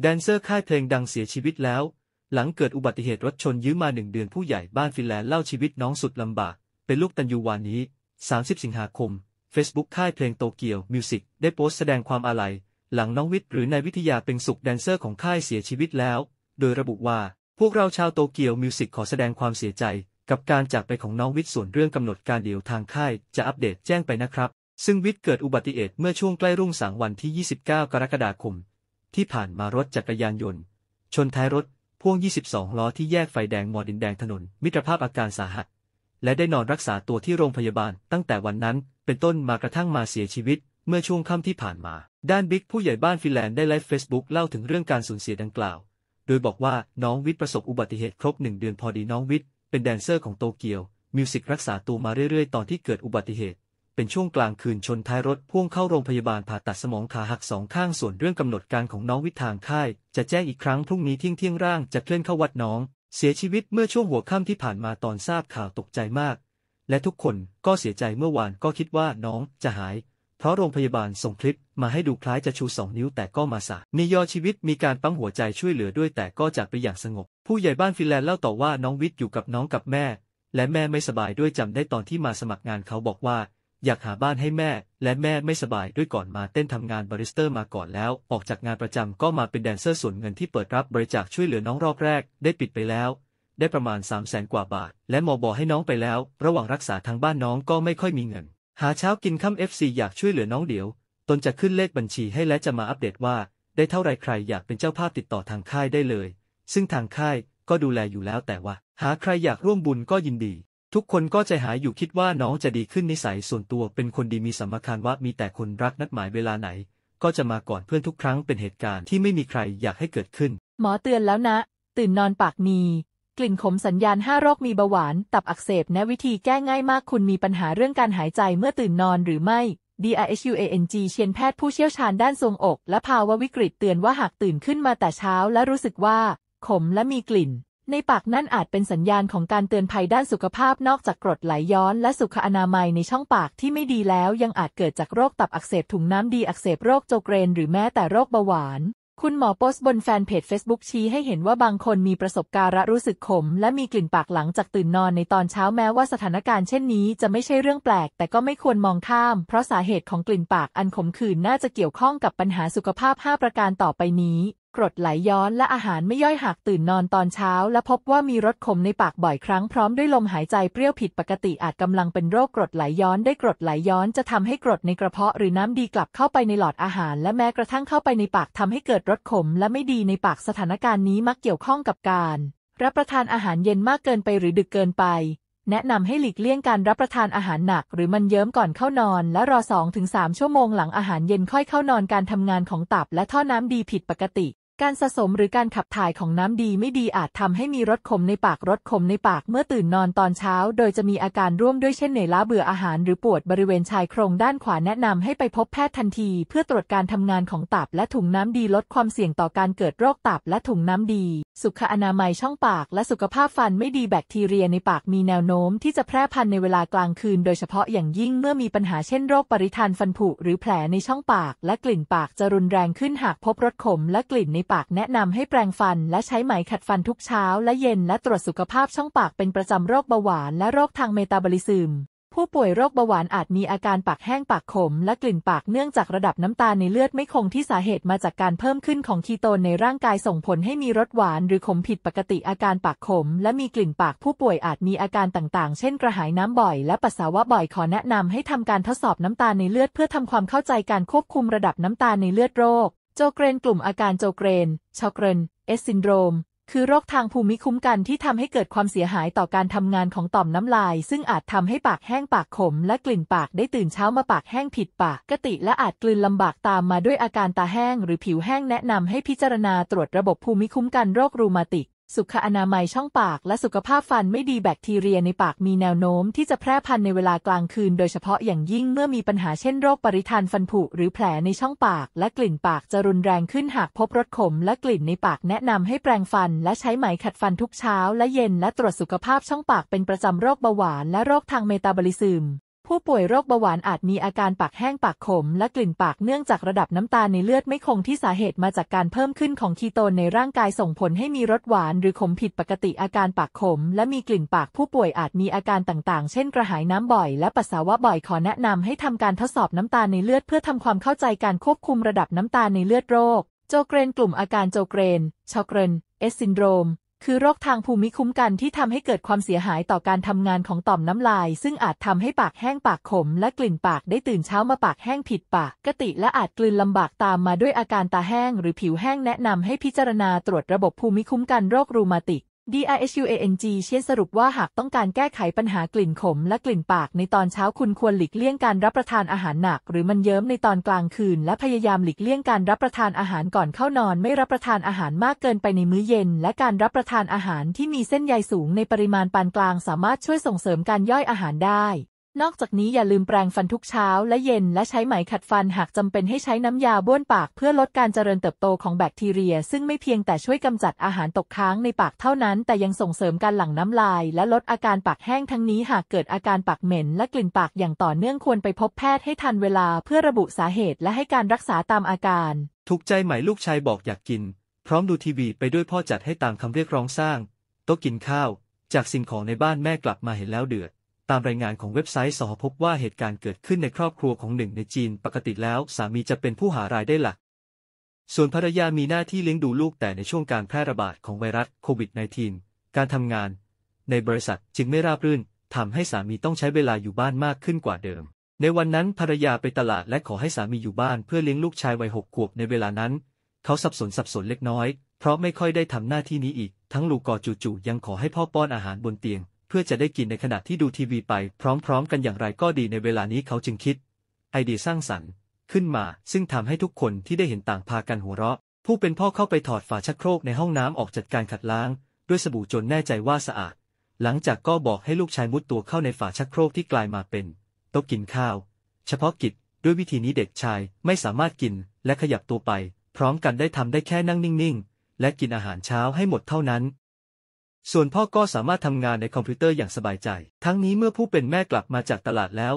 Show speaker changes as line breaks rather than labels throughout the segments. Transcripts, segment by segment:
แดนเซอร์ค่ายเพลงดังเสียชีวิตแล้ว หลังเกิดอุบัติเหตุรถชนยื้อมาหนึ่งเดือนผู้ใหญ่บ้านฟินแลนด์เล่าชีวิตน้องสุดลำบาก เป็นลูกตันยูวานนี้ 30 สิงหาคม Facebook ค่ายเพลงโตเกียวมิวสิกได้โพสต์แสดงความอาลัยหลังน้องวิทย์หรือนายวิทยาเป็นสุขแดนเซอร์ของค่ายเสียชีวิตแล้ว โดยระบุว่า พวกเราชาวโตเกียวมิวสิกขอแสดงความเสียใจ กับการจากไปของน้องวิทย์ส่วนเรื่องกำหนดการเดี่ยวทางค่ายจะอัปเดตแจ้งไปนะครับ ซึ่งวิทย์เกิดอุบัติเหตุเมื่อช่วงใกล้รุ่งสางวันที่29 กรกฎาคมที่ผ่านมารถจักรยานยนต์ ชนท้ายรถ พ่วง 22 ล้อที่แยกไฟแดงมอดินแดงถนน มิตรภาพอาการสาหัสและได้นอนรักษาตัวที่โรงพยาบาลตั้งแต่วันนั้นเป็นต้นมากระทั่งมาเสียชีวิต เมื่อช่วงค่ำที่ผ่านมา ด้านบิ๊กผู้ใหญ่บ้านฟินแลนด์ได้ไลฟ์เฟซบุ๊กเล่าถึงเรื่องการสูญเสียดังกล่าว โดยบอกว่าน้องวิทย์ประสบอุบัติเหตุ ครบหนึ่งเดือนพอดีน้องวิทย์เป็นแดนเซอร์ของโตเกียวมิวสิกรักษาตัวมาเรื่อยๆตอนที่เกิดอุบัติเหตุเป็นช่วงกลางคืนชนท้ายรถพ่วงเข้าโรงพยาบาลผ่าตัดสมองขาหักสองข้างส่วนเรื่องกำหนดการของน้องวิททางค่าย จะแจ้งอีกครั้งพรุ่งนี้เที่ยงเที่ยงร่างจะเคลื่อนเข้าวัดน้อง เสียชีวิตเมื่อช่วงหัวค่ำที่ผ่านมาตอนทราบข่าวตกใจมาก และทุกคนก็เสียใจเมื่อวานก็คิดว่าน้อง จะหาย เพราะโรงพยาบาลส่งคลิปมาให้ดูคล้ายจะชูสองนิ้วแต่ก็มาสะมียอชีวิตมีการปั้มหัวใจช่วยเหลือด้วยแต่ก็จากไปอย่างสงบ ผู้ใหญ่บ้านฟินแลนด์เล่าต่อว่าน้องวิทย์อยู่กับน้องกับแม่ และแม่ไม่สบายด้วยจำได้ตอนที่มาสมัครงานเขาบอกว่าอยากหาบ้านให้แม่และแม่ไม่สบายด้วยก่อนมาเต้นทำงานบาริสเตอร์มาก่อนแล้ว ออกจากงานประจำก็มาเป็นแดนเซอร์ส่วนเงินที่เปิดรับบริจาคช่วยเหลือน้องรอบแรกได้ปิดไปแล้ว ได้ประมาณ 3 0 0แสนกว่าบาท และหมอบอให้น้องไปแล้ว ระหว่างรักษาทางบ้านน้องก็ไม่ค่อยมีเงิน หาเช้ากินค่ำเอฟซีอยากช่วยเหลือน้องเดี๋ยวตนจะขึ้นเลขบัญชีให้และจะมาอัปเดตว่า ได้เท่าไรใครอยากเป็นเจ้าภาพติดต่อทางค่ายได้เลย ซึ่งทางค่ายก็ดูแลอยู่แล้วแต่ว่าหาใครอยากร่วมบุญก็ยินดีทุกคนก็ใจหายอยู่คิดว่าน้องจะดีขึ้นนิสัยส่วนตัวเป็นคนดีมีสมาคารวะมีแต่คนรักนัดหมายเวลาไหน ก็จะมาก่อนเพื่อนทุกครั้งเป็นเหตุการณ์ที่ไม่มีใครอยากให้เกิดขึ้น
หมอเตือนแล้วนะ ตื่นนอนปากนีกลิ่นขมสัญญาณ5โรคมีเบาหวาน ตับอักเสบแนะวิธีแก้ง่ายมาก คุณมีปัญหาเรื่องการหายใจเมื่อตื่นนอนหรือไม่ DRHUANG เชียนแพทย์ผู้เชี่ยวชาญด้านทรงอกและภาวะวิกฤตเตือนว่าหากตื่นขึ้นมาแต่เช้าและรู้สึกว่า ขมและมีกลิ่นในปากนั่นอาจเป็นสัญญาณของการเตือนภัยด้านสุขภาพนอกจากกรดไหลย้อนและสุขอนามัยในช่องปากที่ไม่ดีแล้ว ยังอาจเกิดจากโรคตับอักเสบถุงน้ำดีอักเสบโรคโจเกรนหรือแม้แต่โรคเบาหวาน คุณหมอโพสต์บนแฟนเพจ Facebook ชี้ให้เห็นว่าบางคนมีประสบการณ์รู้สึกขม และมีกลิ่นปากหลังจากตื่นนอนในตอนเช้าแม้ว่าสถานการณ์เช่นนี้ จะไม่ใช่เรื่องแปลก แต่ก็ไม่ควรมองข้าม เพราะสาเหตุของกลิ่นปากอันขมขื่นน่าจะเกี่ยวข้องกับปัญหาสุขภาพ5ประการต่อไปนี้กรดไหลย้อนและอาหารไม่ย่อยหากตื่นนอนตอนเช้า และพบว่ามีรสขมในปากบ่อยครั้งพร้อมด้วยลมหายใจเปรี้ยวผิดปกติอาจกำลังเป็นโรคกรดไหลย้อนได้กรดไหลย้อนจะทำให้กรดในกระเพาะหรือน้ำดีกลับเข้าไปในหลอดอาหารและแม้กระทั่งเข้าไปในปากทำให้เกิดรสขมและไม่ดีในปากสถานการณ์นี้มักเกี่ยวข้องกับการ รับประทานอาหารเย็นมากเกินไปหรือดึกเกินไป แนะนำให้หลีกเลี่ยงการรับประทานอาหารหนักหรือมันเยิ้มก่อนเข้านอน และรอ2-3ชั่วโมงหลังอาหารเย็นค่อยเข้านอนการทำงานของตับและท่อน้ำดีผิดปกติการสะสมหรือการขับถ่ายของน้ำดีไม่ดีอาจทำให้มีรสขมในปาก รสขมในปากเมื่อตื่นนอนตอนเช้า โดยจะมีอาการร่วมด้วยเช่นเหนื่อยล้าเบื่ออาหารหรือปวดบริเวณชายโครงด้านขวาแนะนำให้ไปพบแพทย์ทันทีเพื่อตรวจการทำงานของตับและถุงน้ำดีลดความเสี่ยงต่อการเกิดโรคตับและถุงน้ำดีสุขอนามัยช่องปากและสุขภาพฟันไม่ดีแบคทีเรียในปากมีแนวโน้มที่จะแพร่พันธุ์ในเวลากลางคืนโดยเฉพาะอย่างยิ่งเมื่อมีปัญหาเช่นโรคปริทานฟันผุหรือแผลในช่องปากและกลิ่นปากจะรุนแรงขึ้นหากพบรสขมและกลิ่นในปากแนะนำให้แปรงฟันและใช้ไหมขัดฟันทุกเช้าและเย็นและตรวจสุขภาพช่องปากเป็นประจำโรคเบาหวานและโรคทางเมตาบอลิซึมผู้ป่วยโรคเบาหวานอาจมีอาการปากแห้งปากขมและกลิ่นปากเนื่องจากระดับน้ำตาลในเลือดไม่คงที่สาเหตุมาจากการเพิ่มขึ้นของคีโตนในร่างกายส่งผลให้มีรสหวานหรือขมผิดปกติอาการปากขมและมีกลิ่นปากผู้ป่วยอาจมีอาการต่าง ๆ เช่นกระหายน้ำบ่อยและปัสสาวะบ่อยขอแนะนำให้ทำการทดสอบน้ำตาลในเลือดเพื่อทำความเข้าใจการควบคุมระดับน้ำตาลในเลือดโรคโจเกรนกลุ่มอาการโจเกรนชอเกรนเอสซินโดรมคือโรคทางภูมิคุ้มกันที่ทำให้เกิดความเสียหายต่อการทำงานของต่อมน้ำลาย ซึ่งอาจทำให้ปากแห้งปากขม และกลิ่นปากได้ตื่นเช้ามาปากแห้งผิดปากกติ และอาจกลืนลำบากตามมาด้วยอาการตาแห้ง หรือผิวแห้งแนะนำให้พิจารณาตรวจระบบภูมิคุ้มกันโรครูมาติกสุขอนามัยช่องปากและสุขภาพฟันไม่ดีแบคทีเรียในปากมีแนวโน้มที่จะแพร่พันธุ์ในเวลากลางคืนโดยเฉพาะอย่างยิ่งเมื่อมีปัญหาเช่นโรคปริทานฟันผุหรือแผลในช่องปากและกลิ่นปากจะรุนแรงขึ้นหากพบรสขมและกลิ่นในปากแนะนำให้แปรงฟันและใช้ไหมขัดฟันทุกเช้าและเย็นและตรวจสุขภาพช่องปากเป็นประจำโรคเบาหวานและโรคทางเมตาบอลิซึมผู้ป่วยโรคเบาหวานอาจมีอาการปากแห้งปากขมและกลิ่นปากเนื่องจากระดับน้ำตาลในเลือดไม่คงที่สาเหตุมาจากการเพิ่มขึ้นของคีโตนในร่างกายส่งผลให้มีรสหวานหรือขมผิดปกติอาการปากขมและมีกลิ่นปากผู้ป่วยอาจมีอาการต่าง ๆ เช่นกระหายน้ำบ่อยและปัสสาวะบ่อยขอแนะนำให้ทำการทดสอบน้ำตาลในเลือดเพื่อทำความเข้าใจการควบคุมระดับน้ำตาลในเลือดโรคโจเกรนกลุ่มอาการโจเกรนชอเกรนเอสซินโดรมคือโรคทางภูมิคุ้มกันที่ทำให้เกิดความเสียหายต่อการทำงานของต่อมน้ำลาย ซึ่งอาจทำให้ปากแห้งปากขม และกลิ่นปาก ได้ตื่นเช้ามาปากแห้งผิดปากกติ และอาจกลืนลำบากตามมาด้วยอาการตาแห้ง หรือผิวแห้ง แนะนำให้พิจารณาตรวจระบบภูมิคุ้มกันโรครูมาติก d i s u a n g เชียนสรุปว่าหากต้องการแก้ไขปัญหากลิ่นขม และกลิ่นปากในตอนเช้าคุณควรหลีกเลี่ยงการรับประทานอาหารหนักหรือมันเยิ้มในตอนกลางคืนและพยายามหลีกเลี่ยงการรับประทานอาหารก่อนเข้านอนไม่รับประทานอาหารมากเกินไปในมื้อเย็น และการรับประทานอาหารที่มีเส้นใยสูงในปริมาณปานกลาง สามารถช่วยส่งเสริมการย่อยอาหารได้นอกจากนี้อย่าลืมแปรงฟันทุกเช้าและเย็นและใช้ไหมขัดฟันหากจำเป็นให้ใช้น้ำยาบ้วนปากเพื่อลดการเจริญเติบโตของแบคทีเรียซึ่งไม่เพียงแต่ช่วยกำจัดอาหารตกค้างในปากเท่านั้น แต่ยังส่งเสริมการหลั่งน้ำลาย และลดอาการปากแห้งทั้งนี้หากเกิดอาการปากเหม็น และกลิ่นปากอย่างต่อเนื่องควรไปพบแพทย์ให้ทันเวลาเพื่อระบุสาเหตุและให้การรักษาตามอาการ
ถูกใจไหมลูกชายบอกอยากกิน พร้อมดูทีวี ไปด้วยพ่อจัดให้ตามคำเรียกร้องสร้าง โต๊ะกินข้าว จากสิ่งของในบ้านแม่กลับมาเห็นแล้วเดือดตามรายงานของเว็บไซต์สหพบว่าเหตุการณ์เกิดขึ้นในครอบครัวของหนึ่งในจีนปกติแล้ว สามีจะเป็นผู้หารายได้หลัก ส่วนภรรยามีหน้าที่เลี้ยงดูลูกแต่ในช่วงการแพร่ระบาดของไวรัสโควิด -19 การทำงานในบริษัทจึงไม่ราบรื่น ทำให้สามีต้องใช้เวลาอยู่บ้านมากขึ้นกว่าเดิม ในวันนั้นภรรยาไปตลาดและขอให้สามีอยู่บ้านเพื่อเลี้ยงลูกชายวัยหกขวบในเวลานั้น เขาสับสนสับสนเล็กน้อย เพราะไม่ค่อยได้ทำหน้าที่นี้อีกทั้งลูกกอจู่ๆยังขอให้พ่อป้อนอาหารบนเตียงพื่อจะได้กินในขณะที่ดูทีวีไปพร้อมๆกันอย่างไรก็ดีในเวลานี้เขาจึงคิด ไอเดียสร้างสรรค์ขึ้นมา ซึ่งทำให้ทุกคนที่ได้เห็นต่างพากันหัวเราะ ผู้เป็นพ่อเข้าไปถอดฝาชักโครกในห้องน้ำออกจัดการขัดล้าง ด้วยสบู่จนแน่ใจว่าสะอาด หลังจากก็บอกให้ลูกชายมุดตัวเข้าในฝาชักโครกที่กลายมาเป็นโต๊ะกินข้าว เฉพาะกิจด้วยวิธีนี้เด็กชายไม่สามารถกินและขยับตัวไป พร้อมกันได้ทำได้แค่นั่งนิ่ง ๆ และกินอาหารเช้าให้หมดเท่านั้นส่วนพ่อก็สามารถทำงานในคอมพิวเตอร์อย่างสบายใจ ทั้งนี้เมื่อผู้เป็นแม่กลับมาจากตลาดแล้ว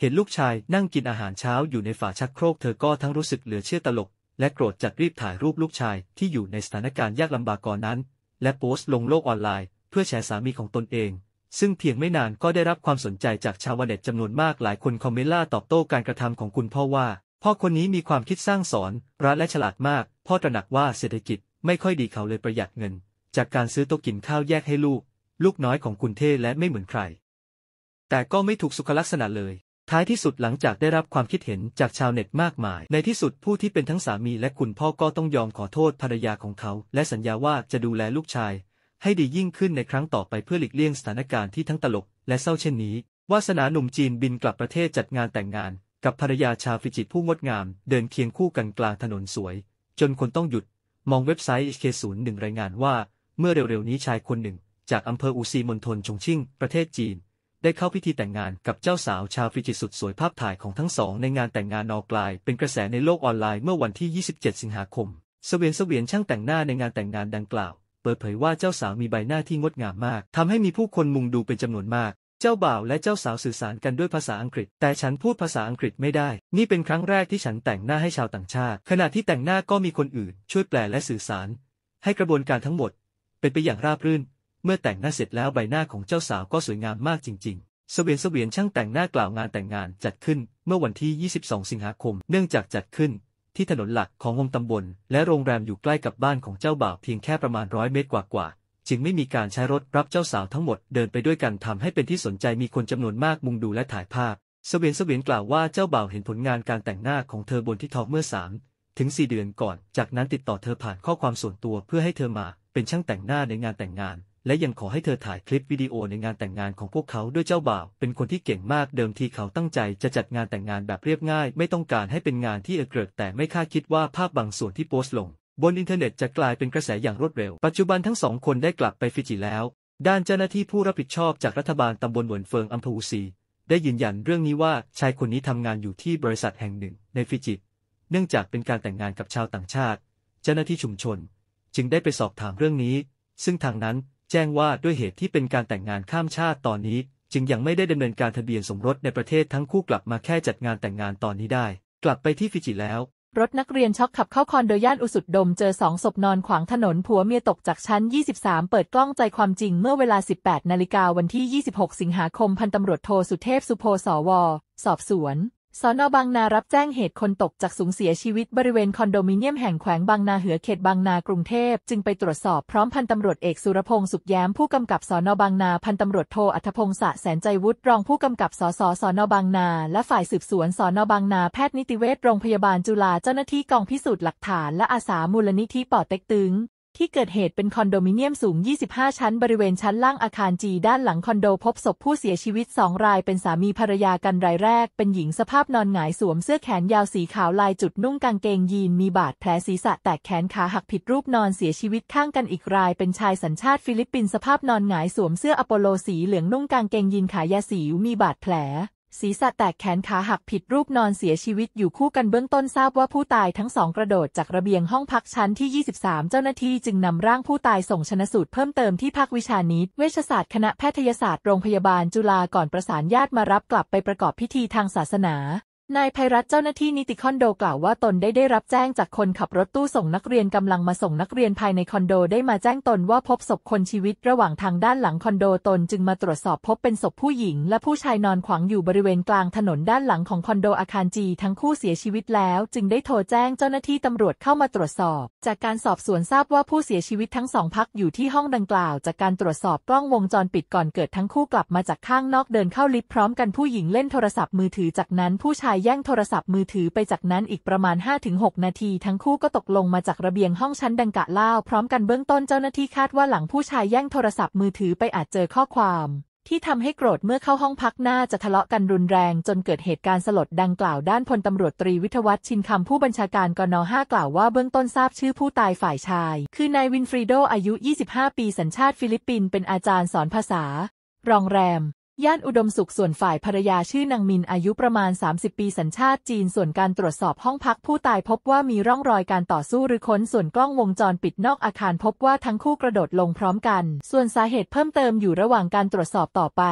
เห็นลูกชายนั่งกินอาหารเช้าอยู่ในฝาชักโครกเธอก็ทั้งรู้สึกเหลือเชื่อตลก และโกรธจัดรีบถ่ายรูปลูกชายที่อยู่ในสถานการณ์ยากลำบากก่อนนั้น และโพสต์ลงโลกออนไลน์ เพื่อแชร์สามีของตนเอง ซึ่งเพียงไม่นานก็ได้รับความสนใจจากชาวเน็ตจำนวนมากหลายคนคอมเมนต์ล่าตอบโต้การกระทำของคุณพ่อว่า พ่อคนนี้มีความคิดสร้างสรรค์รัดและฉลาดมากพ่อตระหนักว่าเศรษฐกิจไม่ค่อยดีเขาเลยประหยัดเงินจากการซื้อโต๊ะกินข้าวแยกให้ลูก ลูกน้อยของคุณเท่และไม่เหมือนใคร แต่ก็ไม่ถูกสุขลักษณะเลย ท้ายที่สุดหลังจากได้รับความคิดเห็นจากชาวเน็ตมากมาย ในที่สุดผู้ที่เป็นทั้งสามีและคุณพ่อก็ต้องยอมขอโทษ ภรรยาของเขา และสัญญาว่าจะดูแลลูกชาย ให้ดียิ่งขึ้นในครั้งต่อไปเพื่อหลีกเลี่ยงสถานการณ์ที่ทั้งตลก และเศร้าเช่นนี้ วาสนาหนุ่มจีนบินกลับประเทศจัดงานแต่งงาน กับภรรยาชาวฟิจิผู้งดงาม เดินเคียงคู่กันกลางถนนสวย จนคนต้องหยุดมองเว็บไซต์ HK01 รายงานว่าเมื่อเร็วๆ นี้ชายคนหนึ่ง จากอำเภออูซีมณฑลชงชิ่ง ประเทศจีน ได้เข้าพิธีแต่งงานกับเจ้าสาวชาวฟิจิสุดสวยภาพถ่ายของทั้งสอง ในงานแต่งงานนอกลาย เป็นกระแสในโลกออนไลน์เมื่อวันที่ 27 สิงหาคม เสวียน เสวียนช่างแต่งหน้าในงานแต่งงานดังกล่าว เปิดเผยว่าเจ้าสาวมีใบหน้าที่งดงามมาก ทำให้มีผู้คนมุงดูเป็นจำนวนมาก เจ้าบ่าวและเจ้าสาวสื่อสารกันด้วยภาษาอังกฤษ แต่ฉันพูดภาษาอังกฤษไม่ได้ นี่เป็นครั้งแรกที่ฉันแต่งหน้าให้ชาวต่างชาติ ขณะที่แต่งหน้าก็มีคนอื่น ช่วยแปลและสื่อสาร ให้กระบวนการทั้งหมดเป็นไปอย่างราบรื่น เมื่อแต่งหน้าเสร็จแล้วใบหน้าของเจ้าสาวก็สวยงามมากจริงๆเสวียนเสวียนช่างแต่งหน้ากล่าวงานแต่งงานจัดขึ้น เมื่อวันที่ 22 สิงหาคม เนื่องจากจัดขึ้น ที่ถนนหลักของวงตำบล และโรงแรมอยู่ใกล้กับบ้านของเจ้าบ่าวเพียงแค่ประมาณร้อยเมตรกว่าๆ จึงไม่มีการใช้รถรับเจ้าสาวทั้งหมดเดินไปด้วยกันทำให้เป็นที่สนใจมีคนจำนวนมากมุงดูและถ่ายภาพเสวียนเสวียนกล่าวว่า เจ้าบ่าวเห็นผลงานการแต่งหน้าของเธอบนที่ทอกเมื่อสามถึง 4 เดือนก่อน จากนั้นติดต่อเธอผ่านข้อความส่วนตัวเพื่อให้เธอมาเป็นช่างแต่งหน้าในงานแต่งงาน และยังขอให้เธอถ่ายคลิปวิดีโอในงานแต่งงานของพวกเขาด้วยเจ้าบ่าว เป็นคนที่เก่งมากเดิมทีเขาตั้งใจจะจัดงานแต่งงานแบบเรียบง่าย ไม่ต้องการให้เป็นงานที่เอเกิดแต่ไม่คาดคิดว่าภาพบางส่วนที่โพสต์ลง บนอินเทอร์เน็ต จะกลายเป็นกระแสอย่างรวดเร็ว ปัจจุบันทั้งสองคนได้กลับไปฟิจิแล้ว ด้านเจ้าหน้าที่ผู้รับผิดชอบจากรัฐบาลตำบลหวนเฟิงอัมพูซี ได้ยืนยันเรื่องนี้ว่าชายคนนี้ทำงานอยู่ที่บริษัทแห่งหนึ่งในฟิจิเนื่องจากเป็นการแต่งงานกับชาวต่างชาติ เจ้าหน้าที่ชุมชนจึงได้ไปสอบถามเรื่องนี้ ซึ่งทางนั้นแจ้งว่าด้วยเหตุที่เป็นการแต่งงานข้ามชาติตอนนี้จึงยังไม่ได้ดำเนินการทะเบียนสมรสในประเทศทั้งคู่กลับมาแค่จัดงานแต่งงานตอนนี้ได้ กลับไปที่ฟิจิแล้ว
รถนักเรียนช็อกขับเข้าคอนโดย่านอุสุดดมเจอสองศพนอนขวางถนนผัวเมียตกจากชั้น 23 เปิดกล้องใจความจริงเมื่อเวลา 18นาฬิกาวันที่ 26 สิงหาคมพันตำรวจโทสุเทพสุโพสวสอบสวนสอนอบางนารับแจ้งเหตุคนตกจากสูงเสียชีวิตบริเวณคอนโดมิเนียมแห่งแขวงบางนาเหือเขตบางนากรุงเทพจึงไปตรวจสอบพร้อมพันตำรวจเอกสุรพงศ์สุขแย้มผู้กำกับสอนอบางนาพันตำรวจโทอัธพงศ์สะแสนใจวุฒิรองผู้กำกับสสสอนอบางนา และฝ่ายสืบสวนสอนอบางนาแพทย์นิติเวชโรงพยาบาลจุฬาเจ้าหน้าที่กองพิสูจน์หลักฐานและอาสา มูลนิธิป่อเต็กตึงที่เกิดเหตุเป็นคอนโดมิเนียมสูง 25 ชั้น บริเวณชั้นล่างอาคารจีด้านหลังคอนโดพบศพผู้เสียชีวิตสองราย เป็นสามีภรรยากันรายแรก เป็นหญิงสภาพนอนหงายสวมเสื้อแขนยาวสีขาวลายจุดนุ่งกางเกงยีนมีบาดแผลศีรษะแตกแขนขาหักผิดรูปนอนเสียชีวิตข้างกันอีกรายเป็นชายสัญชาติฟิลิปปินส์สภาพนอนหงายสวมเสื้ออโปโลสีเหลืองนุ่งกางเกงยีนขายาสีวมีบาดแผลศีรษะแตกแขนขาหักผิดรูปนอนเสียชีวิตอยู่คู่กันเบื้องต้นทราบว่าผู้ตายทั้งสองกระโดด จากระเบียงห้องพักชั้นที่ 23 เจ้าหน้าที่จึงนำร่างผู้ตายส่งชนะสูตรเพิ่มเติมที่ภาควิชานิตเวชศาสตร์คณะแพทยศาสตร์โรงพยาบาลจุฬาก่อนประสานญาติมารับกลับไปประกอบพิธีทางศาสนานายภัยรัฐเจ้าหน้าที่นิติคอนโดกล่าวว่าตนได้ได้รับแจ้งจากคนขับรถตู้ส่งนักเรียนกำลังมาส่งนักเรียนภายในคอนโดได้มาแจ้งตนว่าพบศพคนชีวิตระหว่างทางด้านหลังคอนโดตน จึงมาตรวจสอบพบเป็นศพผู้หญิง และผู้ชายนอนขวางอยู่บริเวณกลางถนนด้านหลังของคอนโดอาคารจีทั้งคู่เสียชีวิตแล้ว จึงได้โทรแจ้งเจ้าหน้าที่ตำรวจเข้ามาตรวจสอบ จากการสอบสวนทราบว่าผู้เสียชีวิตทั้งสองพักอยู่ที่ห้องดังกล่าวจากการตรวจสอบกล้องวงจรปิดก่อนเกิดทั้งคู่กลับมาจากข้างนอกเดินเข้าลิฟต์พร้อมกันผู้หญิงเล่นโทรศัพท์มือถือจากนั้นผู้ชายายแย่งโทรศัพท์มือถือไปจากนั้นอีกประมาณ 5-6 นาที ทั้งคู่ก็ตกลงมาจากระเบียงห้องชั้นดังกะเล่าพร้อมกันเบื้องต้นเจ้าหน้าที่คาดว่าหลังผู้ชายแย่งโทรศัพท์มือถือไปอาจเจอข้อความ ที่ทำให้โกรธเมื่อเข้าห้องพักหน้าจะทะเลาะกันรุนแรง จนเกิดเหตุการณ์สลดดังกล่าวด้านพลตำรวจตรีวิทวัฒชินคำผู้บัญชาการกนห้ากล่าวว่าเบื้องต้นทราบชื่อผู้ตายฝ่ายชาย คือนายวินฟรีโดอายุ 25 ปีสัญชาติฟิลิปปินส์เป็นอาจารย์สอนภาษารองแรมย่านอุดมสุข ส่วนฝ่ายภรรยา ชื่อนางมินอายุประมาณ 30 ปีสัญชาติจีน ส่วนการตรวจสอบห้องพักผู้ตายพบว่ามีร่องรอยการต่อสู้หรือค้นส่วนกล้องวงจรปิดนอกอาคารพบว่าทั้งคู่กระโดดลงพร้อมกัน ส่วนสาเหตุเพิ่มเติมอยู่ระหว่างการตรวจสอบต่อไป